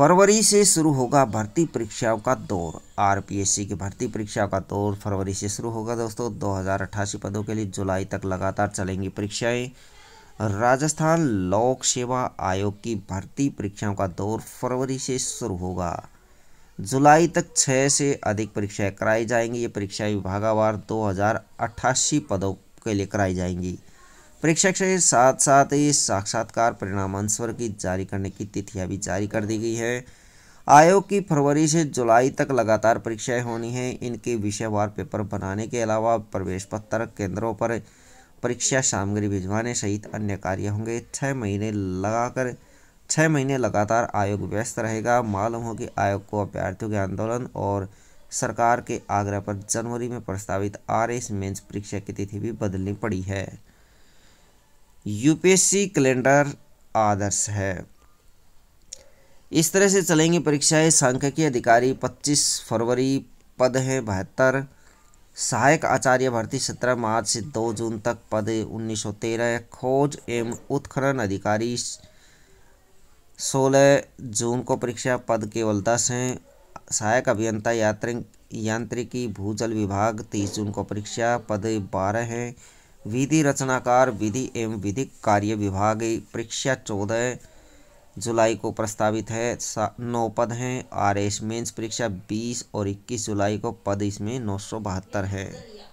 फरवरी से शुरू होगा भर्ती परीक्षाओं का दौर आरपीएससी की भर्ती परीक्षाओं का दौर फरवरी से शुरू होगा दोस्तों दो पदों के लिए जुलाई तक लगातार चलेंगी परीक्षाएं राजस्थान लोक सेवा आयोग की भर्ती परीक्षाओं का दौर फरवरी से शुरू होगा जुलाई तक छः से अधिक परीक्षाएं कराई जाएंगी ये परीक्षाएं विभागावार दो पदों के लिए कराई जाएंगी परीक्षा के साथ साथ ही साक्षात्कार परिणामांसर की जारी करने की तिथियां भी जारी कर दी गई है आयोग की फरवरी से जुलाई तक लगातार परीक्षाएं होनी हैं इनके विषयवार पेपर बनाने के अलावा प्रवेश पत्र केंद्रों पर परीक्षा सामग्री भिजवाने सहित अन्य कार्य होंगे छः महीने लगाकर छः महीने लगातार आयोग व्यस्त रहेगा मालूम हो कि आयोग को अभ्यर्थियों के आंदोलन और सरकार के आग्रह पर जनवरी में प्रस्तावित आर एस मेन्स परीक्षा की तिथि भी बदलनी पड़ी है यूपीएससी कैलेंडर आदर्श है इस तरह से चलेंगी परीक्षाएं सांख्यिकी अधिकारी 25 फरवरी पद हैं बहत्तर सहायक आचार्य भर्ती 17 मार्च से 2 जून तक पद 1913 खोज एवं उत्खनन अधिकारी 16 जून को परीक्षा पद केवल 10 हैं सहायक अभियंता यात्री यांत्रिकी भूजल विभाग 30 जून को परीक्षा पद 12 हैं विधि रचनाकार विधि एवं विधिक कार्य विभाग परीक्षा चौदह जुलाई को प्रस्तावित है नौ पद हैं आर एस मेन्स परीक्षा बीस और इक्कीस जुलाई को पद इसमें नौ सौ बहत्तर है